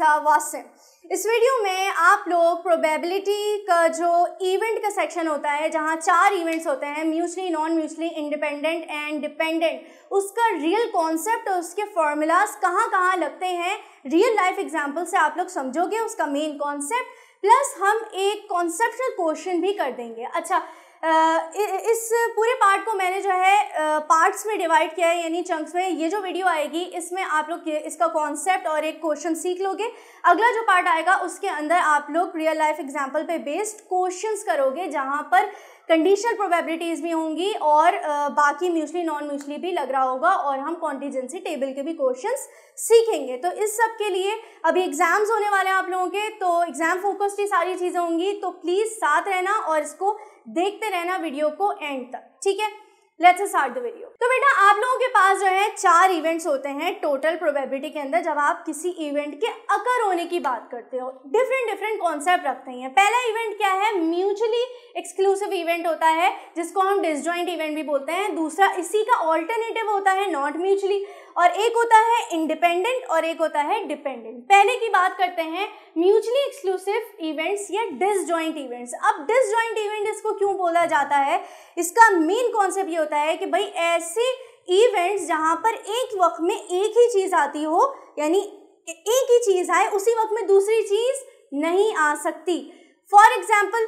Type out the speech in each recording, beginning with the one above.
मिर्ज़ा वासिम इस वीडियो में आप लोग प्रोबेबिलिटी का जो इवेंट का सेक्शन होता है जहां चार इवेंट्स होते हैं mutually non mutually independent and dependent उसका रियल कॉन्सेप्ट और उसके फॉर्मूलाज कहां कहां लगते हैं रियल लाइफ एग्जांपल से आप लोग समझोगे उसका मेन कॉन्सेप्ट प्लस हम एक कॉन्सेप्टल क्वेश्चन भी कर देंगे अच्छा इस पूरे पार्ट को मैंने जो है पार्ट्स में डिवाइड किया है यानी चंक्स में ये जो वीडियो आएगी इसमें आप लोग इसका कॉन्सेप्ट और एक क्वेश्चन सीख लोगे अगला जो पार्ट आएगा उसके अंदर आप लोग रियल लाइफ एग्जाम्पल पे बेस्ड क्वेश्चंस करोगे जहाँ पर कंडीशनल प्रोबेबिलिटीज़ भी होंगी और बाकी म्यूचली नॉन म्यूचली भी लग रहा होगा और हम कॉन्टीजेंसी टेबल के भी क्वेश्चंस सीखेंगे तो इस सब के लिए अभी एग्ज़ाम्स होने वाले हैं आप लोगों के तो एग्ज़ाम फोकस्ड ही सारी चीज़ें होंगी तो प्लीज़ साथ रहना और इसको देखते रहना वीडियो को एंड तक ठीक है लेट्स स्टार्ट द वीडियो तो बेटा आप लोगों के पास जो है चार इवेंट्स होते हैं टोटल प्रोबेबिलिटी के अंदर जब आप किसी इवेंट के अकर होने की बात करते हो डिफरेंट डिफरेंट कॉन्सेप्ट रखते हैं पहला इवेंट क्या है म्यूचुअली एक्सक्लूसिव इवेंट होता है जिसको हम डिसजॉइंट इवेंट भी बोलते हैं दूसरा इसी का ऑल्टरनेटिव होता है नॉट म्यूचुअली और एक होता है इंडिपेंडेंट और एक होता है डिपेंडेंट पहले की बात करते हैं म्यूचुअली एक्सक्लूसिव इवेंट्स या डिसजॉइंट इवेंट्स अब डिसजॉइंट इवेंट इसको क्यों बोला जाता है इसका मेन कॉन्सेप्ट ये होता है कि भाई ऐसे इवेंट्स जहाँ पर एक वक्त में एक ही चीज़ आती हो यानी एक ही चीज़ आए उसी वक्त में दूसरी चीज़ नहीं आ सकती फॉर एग्जाम्पल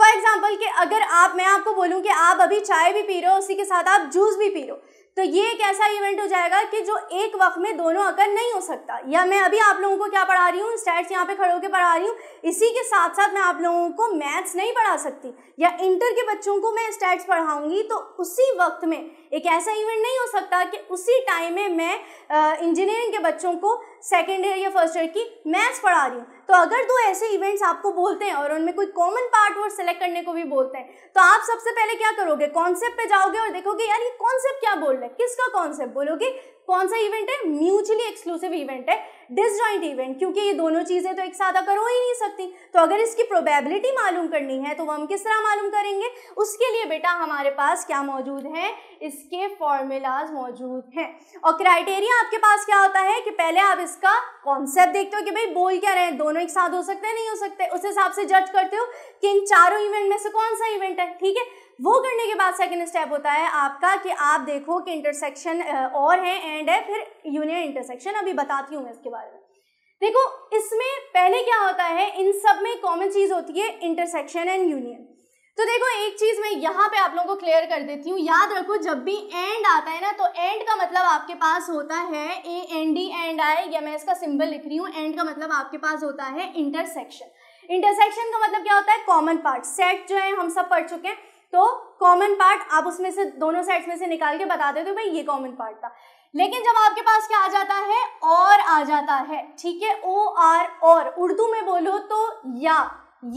फॉर एग्जाम्पल कि अगर आप मैं आपको बोलूँ कि आप अभी चाय भी पी रहे हो उसी के साथ आप जूस भी पी रहे हो तो ये एक ऐसा इवेंट हो जाएगा कि जो एक वक्त में दोनों अगर नहीं हो सकता या मैं अभी आप लोगों को क्या पढ़ा रही हूँ स्टैट्स यहाँ पे खड़े होकर पढ़ा रही हूँ इसी के साथ साथ मैं आप लोगों को मैथ्स नहीं पढ़ा सकती या इंटर के बच्चों को मैं स्टैट्स पढ़ाऊँगी तो उसी वक्त में एक ऐसा इवेंट नहीं हो सकता कि उसी टाइम में मैं इंजीनियरिंग के बच्चों को सेकेंड ईयर या फर्स्ट ईयर की मैथ्स पढ़ा रही हूँ तो अगर दो ऐसे इवेंट्स आपको बोलते हैं और उनमें कोई कॉमन पार्ट वर्ड सेलेक्ट करने को भी बोलते हैं तो आप सबसे पहले क्या करोगे कॉन्सेप्ट पे जाओगे और देखोगे यार ये कॉन्सेप्ट क्या बोल रहे हैं किसका कॉन्सेप्ट बोलोगे कौन सा इवेंट है म्यूचुअली एक्सक्लूसिव इवेंट है डिसजॉइंट इवेंट क्योंकि ये दोनों चीज़ें तो एक साथ अगर हो ही नहीं सकती तो अगर इसकी प्रोबेबिलिटी मालूम करनी है तो वो हम किस तरह मालूम करेंगे उसके लिए बेटा हमारे पास क्या मौजूद है इसके फॉर्मूलाज मौजूद हैं और क्राइटेरिया आपके पास क्या होता है कि पहले आप इसका कॉन्सेप्ट देखते हो कि भाई बोल क्या रहे हैं दोनों एक साथ हो सकते हैं नहीं हो सकते उस हिसाब से जज करते हो कि इन चारों इवेंट में से कौन सा इवेंट है ठीक है वो करने के बाद सेकेंड स्टेप होता है आपका कि आप देखो कि इंटरसेक्शन और है एंड है फिर यूनियन इंटरसेक्शन अभी बताती हूँ मैं इसके बारे में देखो इसमें पहले क्या होता है इन सब में कॉमन चीज़ होती है इंटरसेक्शन एंड यूनियन तो देखो एक चीज मैं यहाँ पे आप लोगों को क्लियर कर देती हूँ याद रखो जब भी एंड आता है ना तो एंड का मतलब आपके पास होता है A N D and I या मैं इसका सिंबल लिख रही हूँ एंड का मतलब आपके पास होता है इंटरसेक्शन इंटरसेक्शन का मतलब क्या होता है कॉमन पार्ट सेट जो है हम सब पढ़ चुके हैं तो कॉमन पार्ट आप उसमें से दोनों साइड्स में से निकाल के बता देते हो भाई ये कॉमन पार्ट था लेकिन जब आपके पास क्या आ जाता है और आ जाता है ठीक है ओ आर और उर्दू में बोलो तो या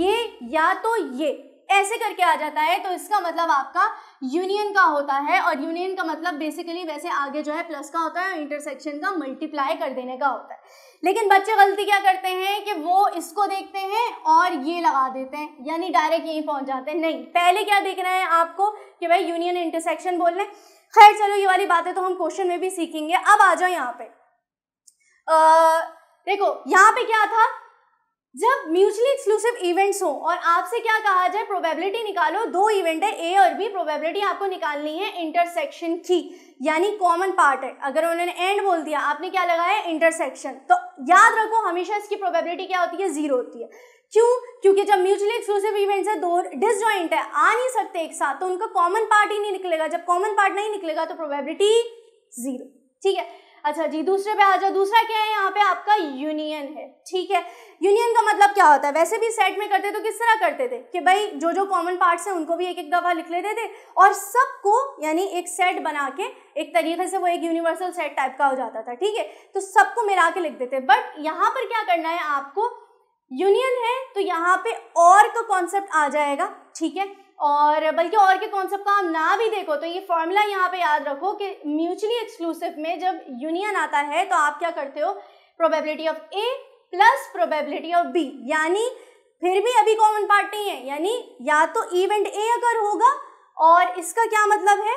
ये या तो ये ऐसे करके आ जाता है तो इसका मतलब आपका यूनियन का होता है और यूनियन का मतलब बेसिकली वैसे आगे जो है प्लस का होता है इंटरसेक्शन का मल्टीप्लाई कर देने का होता है लेकिन बच्चे गलती क्या करते हैं कि वो इसको देखते हैं और ये लगा देते हैं यानी डायरेक्ट यहीं पहुंच जाते हैं नहीं पहले क्या देखना है आपको कि भाई यूनियन इंटरसेक्शन बोल रहे खैर चलो ये वाली बातें तो हम क्वेश्चन में भी सीखेंगे अब आ जाओ यहाँ पे आ, देखो यहाँ पे क्या था जब म्यूचुअली एक्सक्लूसिव इवेंट्स हो और आपसे क्या कहा जाए प्रोबेबिलिटी निकालो दो इवेंट है ए और बी प्रोबेबिलिटी आपको निकालनी है इंटरसेक्शन की यानी कॉमन पार्ट है अगर उन्होंने एंड बोल दिया आपने क्या लगाया इंटरसेक्शन तो याद रखो हमेशा इसकी प्रोबेबिलिटी क्या होती है जीरो होती है क्यों क्योंकि जब म्यूचुअली एक्सक्लूसिव इवेंट्स है दो डिसजॉइंट है आ नहीं सकते एक साथ तो उनका कॉमन पार्ट ही नहीं निकलेगा जब कॉमन पार्ट नहीं निकलेगा तो प्रोबेबिलिटी जीरो ठीक है अच्छा जी दूसरे पे आ जाओ दूसरा क्या है यहाँ आपका यूनियन है ठीक है यूनियन का मतलब क्या होता है वैसे भी सेट में करते तो किस तरह करते थे कि भाई जो जो कॉमन पार्ट्स हैं उनको भी एक एक दफ़ा लिख लेते थे और सबको यानी एक सेट बना के एक तरीके से वो एक यूनिवर्सल सेट टाइप का हो जाता था ठीक है तो सबको मिला के लिख देते बट यहाँ पर क्या करना है आपको यूनियन है तो यहाँ पे और का कॉन्सेप्ट आ जाएगा ठीक है और बल्कि और के कॉन्सेप्ट का आप ना भी देखो तो ये फॉर्मूला यहाँ पे याद रखो कि म्यूचुअली एक्सक्लूसिव में जब यूनियन आता है तो आप क्या करते हो probability of A plus probability of B यानी फिर भी अभी कॉमन पार्ट नहीं है यानी या तो इवेंट ए अगर होगा और इसका क्या मतलब है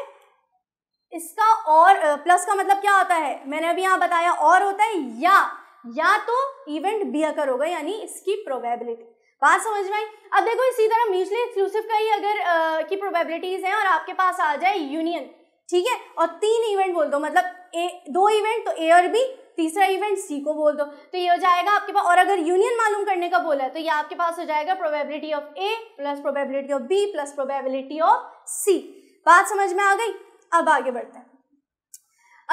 इसका और प्लस का मतलब क्या होता है मैंने अभी यहाँ बताया और होता है या या तो इवेंट बी अगर होगा यानी इसकी प्रोबेबिलिटी बात समझ में आई अब देखो इसी तरह म्यूचुअली एक्सक्लूसिव का ही अगर आ, की प्रोबेबिलिटीज हैं और आपके पास आ जाए यूनियन ठीक है और तीन इवेंट बोल दो मतलब ए दो इवेंट तो ए और बी तीसरा इवेंट सी को बोल दो तो ये हो जाएगा आपके पास और अगर यूनियन मालूम करने का बोला है तो ये आपके पास हो जाएगा probability of A plus probability of B plus probability of C बात समझ में आ गई अब आगे बढ़ते हैं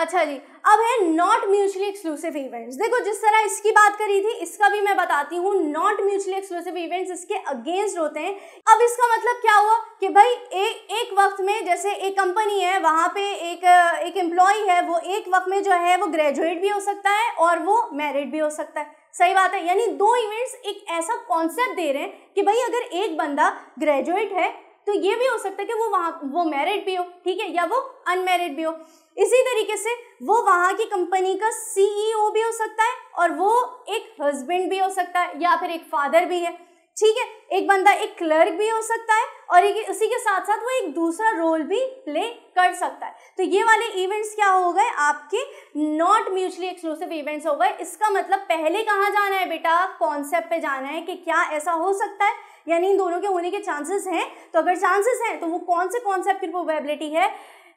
अच्छा जी अब है नॉट म्यूचुअली एक्सक्लूसिव इवेंट्स देखो जिस तरह इसकी बात करी थी इसका भी मैं बताती हूँ नॉट म्यूचुअली एक्सक्लूसिव इवेंट्स इसके अगेंस्ट होते हैं अब इसका मतलब क्या हुआ कि भाई एक एक वक्त में जैसे एक कंपनी है वहाँ पे एक एक एम्प्लॉय है वो एक वक्त में जो है वो ग्रेजुएट भी हो सकता है और वो मैरिड भी हो सकता है सही बात है यानी दो इवेंट्स एक ऐसा कॉन्सेप्ट दे रहे हैं कि भाई अगर एक बंदा ग्रेजुएट है तो ये भी हो सकता है कि वो वहाँ वो मैरिड भी हो ठीक है या वो अनमेरिड भी हो इसी तरीके से वो वहाँ की कंपनी का सीईओ e भी हो सकता है और वो एक हस्बैंड भी हो सकता है या फिर एक फादर भी है ठीक है एक बंदा एक क्लर्क भी हो सकता है और एक उसी के साथ साथ वो एक दूसरा रोल भी प्ले कर सकता है तो ये वाले इवेंट्स क्या हो गए आपके नॉट म्यूचुअली एक्सक्लूसिव इवेंट्स हो गए इसका मतलब पहले कहाँ जाना है बेटा कॉन्सेप्ट पे जाना है कि क्या ऐसा हो सकता है यानी इन दोनों के होने के चांसेस हैं तो अगर चांसेस हैं तो वो कौन से कॉन्सेप्ट की प्रोबेबिलिटी है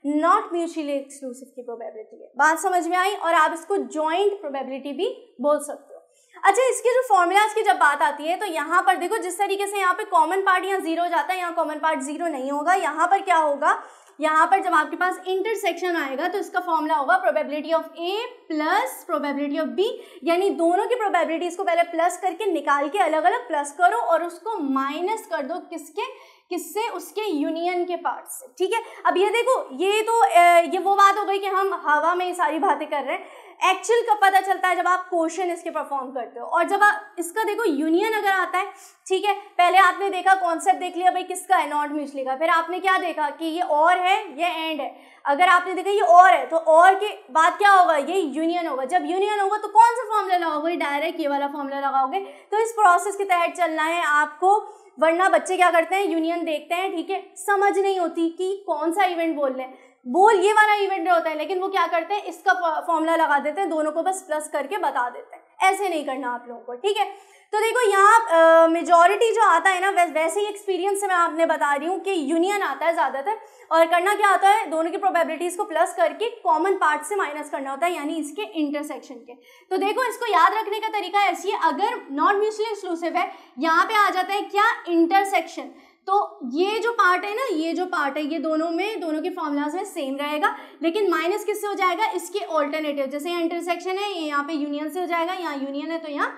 नॉट म्यूचुअली एक्सक्लूसिव की प्रोबेबिलिटी है बात समझ में आई और आप इसको ज्वाइंट प्रोबेबिलिटी भी बोल सकते हो अच्छा इसके जो फॉर्मूलाज की जब बात आती है तो यहाँ पर देखो जिस तरीके से यहाँ पे कॉमन पार्ट यहाँ जीरो जाता है यहाँ कॉमन पार्ट जीरो नहीं होगा यहाँ पर क्या होगा यहाँ पर जब आपके पास इंटरसेक्शन आएगा तो इसका फॉर्मूला होगा probability of A plus probability of B यानी दोनों की प्रोबेबिलिटीज़ को पहले प्लस करके निकाल के अलग अलग प्लस करो और उसको माइनस कर दो किसके किससे उसके यूनियन के पार्ट से ठीक है अब ये देखो ये तो ये वो बात हो गई कि हम हवा में ये सारी बातें कर रहे हैं एक्चुअल का पता चलता है जब आप क्वेश्चन इसके परफॉर्म करते हो और जब आप इसका देखो यूनियन अगर आता है ठीक है पहले आपने देखा कॉन्सेप्ट देख लिया भाई किसका है नॉट म्यूचुअली का फिर आपने क्या देखा कि ये और है ये एंड है अगर आपने देखा ये और है तो और के बाद क्या होगा ये यूनियन होगा जब यूनियन होगा तो कौन सा फॉर्मूला लगाओगे डायरेक्ट ये वाला फॉर्मूला लगाओगे तो इस प्रोसेस के तहत चलना है आपको वरना बच्चे क्या करते हैं यूनियन देखते हैं ठीक है समझ नहीं होती कि कौन सा इवेंट बोल रहे हैं बोल ये वाला इवेंट होता है लेकिन वो क्या करते हैं इसका फॉर्मूला लगा देते हैं दोनों को बस प्लस करके बता देते हैं ऐसे नहीं करना आप लोगों को ठीक है तो देखो यहाँ मेजॉरिटी जो आता है ना वैस, वैसे ही एक्सपीरियंस से मैं आपने बता रही हूँ कि यूनियन आता है ज़्यादातर और करना क्या होता है दोनों की प्रोबेबिलिटीज़ को प्लस करके कॉमन पार्ट से माइनस करना होता है यानी इसके इंटरसेक्शन के तो देखो इसको याद रखने का तरीका ऐसी है अगर नॉन म्यूचुअली एक्सक्लूसिव है यहाँ पे आ जाता है क्या इंटरसेक्शन तो ये जो पार्ट है ना ये जो पार्ट है ये दोनों में दोनों के फॉर्मूलाज में सेम रहेगा लेकिन माइनस किससे हो जाएगा इसके ऑल्टरनेटिव जैसे यहाँ इंटरसेक्शन है ये यहाँ पे यूनियन से हो जाएगा यहाँ यूनियन है तो यहाँ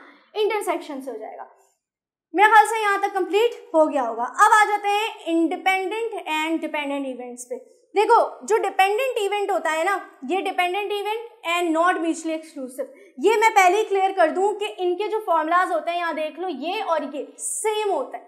इंटरसेक्शन से हो जाएगा मेरा ख्याल से यहाँ तक कंप्लीट हो गया होगा अब आ जाते हैं इंडिपेंडेंट एंड डिपेंडेंट इवेंट्स पे देखो जो डिपेंडेंट इवेंट होता है ना ये dependent event and not mutually exclusive ये मैं पहले ही क्लियर कर दूं कि इनके जो फॉर्मूलाज होते हैं यहाँ देख लो ये और ये सेम होता है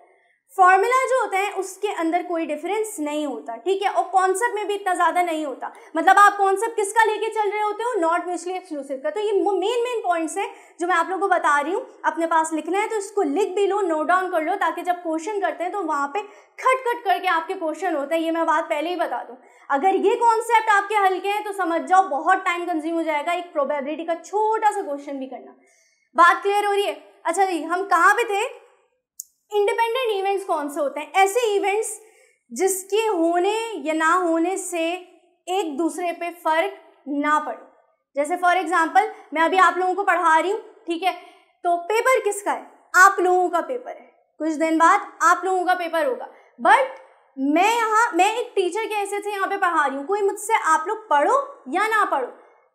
फॉर्मूला जो होता है उसके अंदर कोई डिफरेंस नहीं होता ठीक है और कॉन्सेप्ट में भी इतना ज़्यादा नहीं होता मतलब आप कॉन्सेप्ट किसका लेके चल रहे होते हो नॉट म्यूचुअली एक्सक्लूसिव का तो ये मेन मेन पॉइंट्स हैं जो मैं आप लोगों को बता रही हूँ अपने पास लिखना है तो इसको लिख भी लो नोट डाउन कर लो ताकि जब क्वेश्चन करते हैं तो वहाँ पे खट खट करके आपके क्वेश्चन होते हैं ये मैं बात पहले ही बता दूँ अगर ये कॉन्सेप्ट आपके हल्के हैं तो समझ जाओ बहुत टाइम कंज्यूम हो जाएगा एक प्रोबेबिलिटी का छोटा सा क्वेश्चन भी करना बात क्लियर हो रही है अच्छा जी हम कहाँ पे थे कौन से होते हैं ऐसे इवेंट्स जिसके होने या ना होने से एक दूसरे पे फर्क ना पड़े जैसे फॉर एग्जाम्पल मैं अभी आप लोगों को पढ़ा रही हूँ ठीक है तो पेपर किसका है आप लोगों का पेपर है कुछ दिन बाद आप लोगों का पेपर होगा बट मैं यहाँ मैं एक टीचर के ऐसे थे यहाँ पे पढ़ा रही हूँ कोई मुझसे आप लोग पढ़ो या ना पढ़ो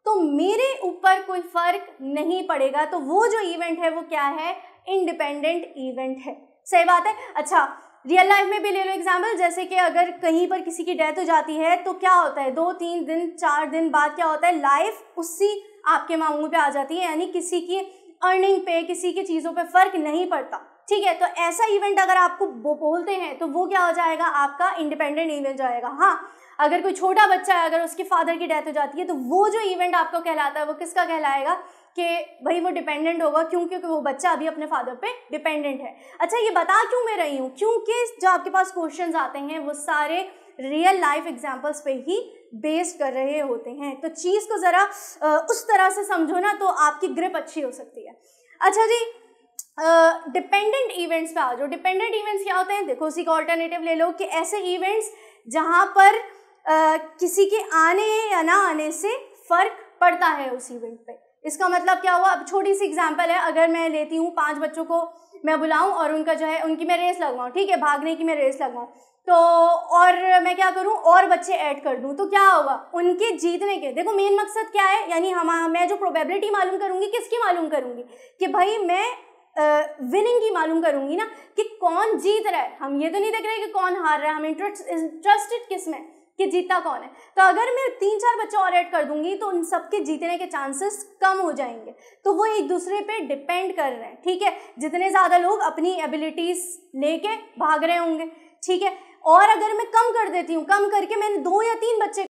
तो मेरे ऊपर कोई फर्क नहीं पड़ेगा तो वो जो इवेंट है वो क्या है इंडिपेंडेंट इवेंट है सही बात है अच्छा रियल लाइफ में भी ले लो एग्जाम्पल जैसे कि अगर कहीं पर किसी की डेथ हो जाती है तो क्या होता है दो तीन दिन चार दिन बाद क्या होता है लाइफ उसी आपके मामलों पे आ जाती है यानी किसी की अर्निंग पे किसी की चीज़ों पे फर्क नहीं पड़ता ठीक है तो ऐसा इवेंट अगर आपको बोलते हैं तो वो क्या हो जाएगा आपका इंडिपेंडेंट इवेंट जाएगा हाँ अगर कोई छोटा बच्चा है अगर उसके फादर की डेथ हो जाती है तो वो जो इवेंट आपको कहलाता है वो किसका कहलाएगा कि भाई वो डिपेंडेंट होगा क्यों क्योंकि वो बच्चा अभी अपने फादर पे डिपेंडेंट है अच्छा ये बता क्यों मैं रही हूँ क्योंकि जो आपके पास क्वेश्चन आते हैं वो सारे रियल लाइफ एग्जाम्पल्स पे ही बेस्ड कर रहे होते हैं तो चीज़ को ज़रा उस तरह से समझो ना तो आपकी ग्रिप अच्छी हो सकती है अच्छा जी डिपेंडेंट uh, इवेंट्स पे आ जाओ डिपेंडेंट इवेंट्स क्या होते हैं देखो उसी का ऑल्टरनेटिव ले लो कि ऐसे इवेंट्स जहाँ पर uh, किसी के आने या ना आने से फ़र्क पड़ता है उस इवेंट पे इसका मतलब क्या हुआ अब छोटी सी एग्जाम्पल है अगर मैं लेती हूँ पाँच बच्चों को मैं बुलाऊँ और उनका जो है उनकी मैं रेस लगवाऊँ ठीक है भागने की मैं रेस लगवाऊँ तो और मैं क्या करूँ और बच्चे ऐड कर दूँ तो क्या होगा उनके जीतने के देखो मेन मकसद क्या है यानी हम मैं जो प्रोबेबिलिटी मालूम करूँगी किसकी मालूम करूँगी कि भाई मैं विनिंग की मालूम करूँगी ना कि कौन जीत रहा है हम ये तो नहीं देख रहे कि कौन हार रहा है हम इंटरेस्ट इंटरेस्टेड किस में कि जीता कौन है तो अगर मैं तीन चार बच्चों और ऐड कर दूंगी तो उन सबके जीतने के चांसेस कम हो जाएंगे तो वो एक दूसरे पे डिपेंड कर रहे हैं ठीक है जितने ज़्यादा लोग अपनी एबिलिटीज़ लेके भाग रहे होंगे ठीक है और अगर मैं कम कर देती हूँ कम करके मैंने दो या तीन बच्चे